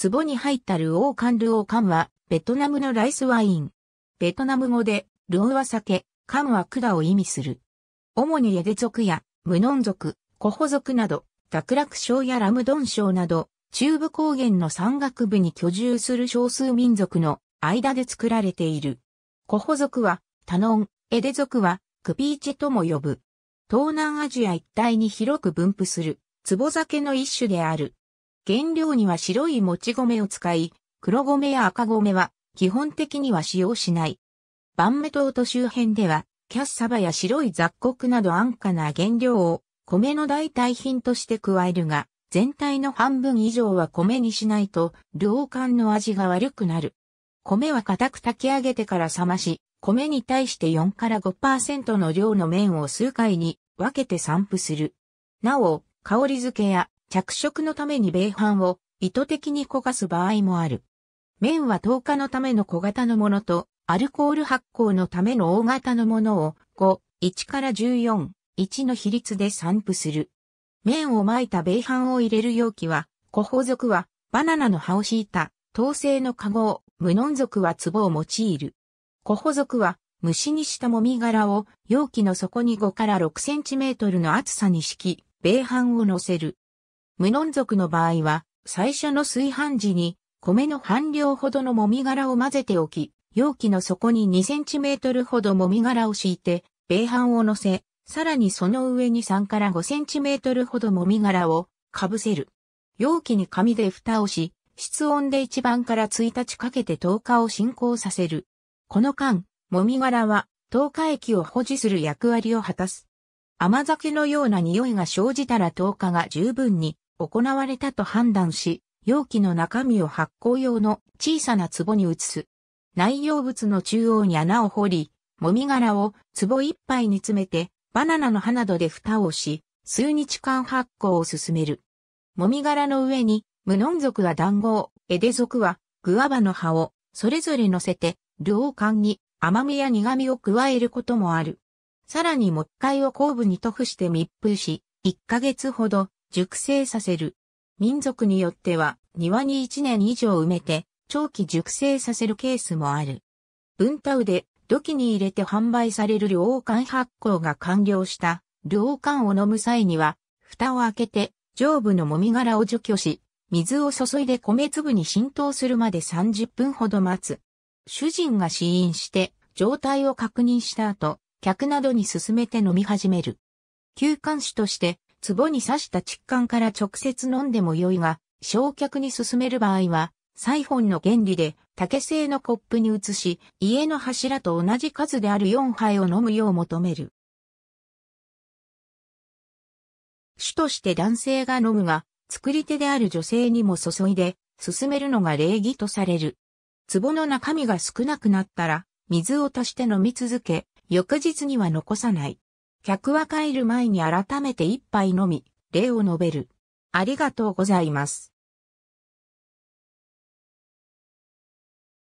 壺に入ったルオーカンルオーカンは、ベトナムのライスワイン。ベトナム語で、ルオーは酒、カンは管を意味する。主にエデ族や、ムノン族、コホ族など、クショ省やラムドン省など、中部高原の山岳部に居住する少数民族の間で作られている。コホ族は、タノン、エデ族は、クピーチェとも呼ぶ。東南アジア一帯に広く分布する、壺酒の一種である。原料には白いもち米を使い、黒米や赤米は基本的には使用しない。ン目島と周辺では、キャッサバや白い雑穀など安価な原料を米の代替品として加えるが、全体の半分以上は米にしないと、量感の味が悪くなる。米は固く炊き上げてから冷まし、米に対して4から5%の量の麺を数回に分けて散布する。なお、香り付けや着色のために米飯を意図的に焦がす場合もある。麺は透過のための小型のものと、アルコール発酵のための大型のものを5、1から14、1の比率で散布する。麺を巻いた米飯を入れる容器は、コホ族はバナナの葉を敷いた糖製のカゴを、無農族は壺を用いる。コホ族は虫にしたもみ殻を容器の底に5から6センチメートルの厚さに敷き、米飯を乗せる。無農族の場合は、最初の炊飯時に、米の半量ほどのもみ殻を混ぜておき、容器の底に2センチメートルほどもみ殻を敷いて、米飯を乗せ、さらにその上に3から5センチメートルほどもみ殻をかぶせる。容器に紙で蓋をし、室温で1番から1日かけて10日を進行させる。この間、もみ殻は10日液を保持する役割を果たす。甘酒のような匂いが生じたら10日が十分に行われたと判断し、容器の中身を発酵用の小さな壺に移す。内容物の中央に穴を掘り、もみ殻を壺一杯に詰めて、バナナの葉などで蓋をし、数日間発酵を進める。もみ殻の上に、無農族は団子を、エデ族はグアバの葉を、それぞれ乗せて、両缶に甘みや苦味を加えることもある。さらにもっかいを後部に塗布して密封し、1ヶ月ほど熟成させる。民族によっては庭に1年以上埋めて長期熟成させるケースもある。文タウで土器に入れて販売される両王缶発酵が完了した両王缶を飲む際には蓋を開けて上部のもみ殻を除去し水を注いで米粒に浸透するまで30分ほど待つ。主人が試飲して状態を確認した後客などに勧めて飲み始める。休館酒として壺に刺した窒管から直接飲んでも良いが、焼却に進める場合は、サイフォンの原理で竹製のコップに移し、家の柱と同じ数である4杯を飲むよう求める。主として男性が飲むが、作り手である女性にも注いで、進めるのが礼儀とされる。壺の中身が少なくなったら、水を足して飲み続け、翌日には残さない。客は帰る前に改めて一杯飲み、礼を述べる。ありがとうございます。